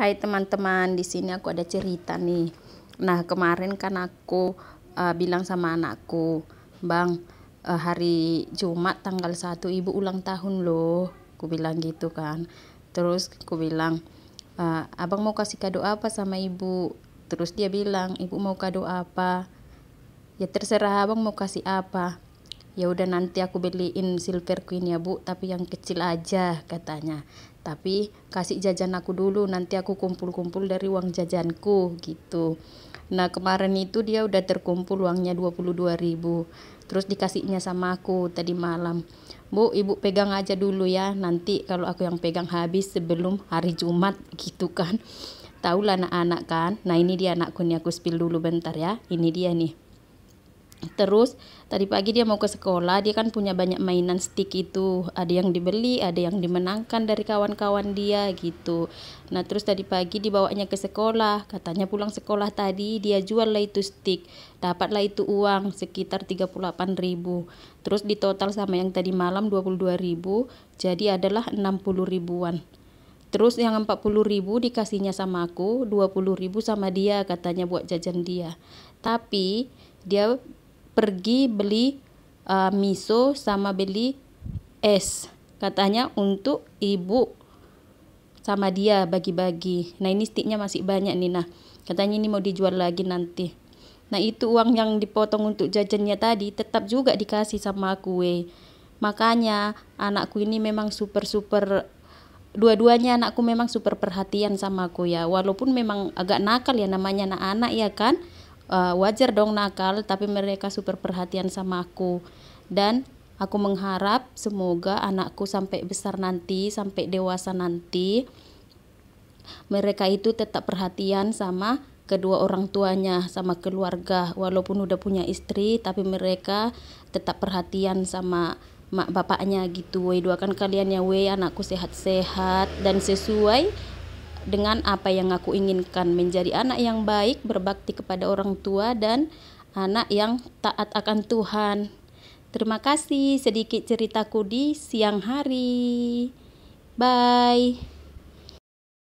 Hai teman-teman, di sini aku ada cerita nih. Nah, kemarin kan aku uh, bilang sama anakku, "Bang, uh, hari Jumat tanggal 1 ibu ulang tahun loh." Aku bilang gitu kan. Terus aku bilang, uh, "Abang mau kasih kado apa sama ibu?" Terus dia bilang, "Ibu mau kado apa?" Ya terserah abang mau kasih apa. Ya udah nanti aku beliin silver queen ya, Bu, tapi yang kecil aja katanya. Tapi kasih jajan aku dulu, nanti aku kumpul-kumpul dari uang jajanku gitu. Nah kemarin itu dia udah terkumpul uangnya 22 ribu Terus dikasihnya sama aku tadi malam Bu ibu pegang aja dulu ya Nanti kalau aku yang pegang habis sebelum hari Jumat gitu kan Taulah anak-anak kan Nah ini dia anakku nih aku spill dulu bentar ya Ini dia nih terus tadi pagi dia mau ke sekolah dia kan punya banyak mainan stick itu ada yang dibeli ada yang dimenangkan dari kawan-kawan dia gitu nah terus tadi pagi dibawanya ke sekolah katanya pulang sekolah tadi dia jual lah itu stick dapatlah itu uang sekitar ribu terus di total sama yang tadi malam ribu jadi adalah 60 ribuan Terus yang 40 ribu dikasihnya sama aku, 20 ribu sama dia katanya buat jajan dia. Tapi dia pergi beli uh, miso sama beli es katanya untuk ibu sama dia bagi-bagi nah ini sticknya masih banyak nih nah katanya ini mau dijual lagi nanti nah itu uang yang dipotong untuk jajannya tadi tetap juga dikasih sama kue makanya anakku ini memang super super dua-duanya anakku memang super perhatian sama aku ya walaupun memang agak nakal ya namanya anak-anak ya kan uh, wajar dong nakal tapi mereka super perhatian sama aku dan aku mengharap semoga anakku sampai besar nanti sampai dewasa nanti mereka itu tetap perhatian sama kedua orang tuanya sama keluarga walaupun udah punya istri tapi mereka tetap perhatian sama mak bapaknya gitu we doakan kalian ya we anakku sehat-sehat dan sesuai dengan apa yang aku inginkan menjadi anak yang baik, berbakti kepada orang tua dan anak yang taat akan Tuhan. Terima kasih sedikit ceritaku di siang hari. Bye.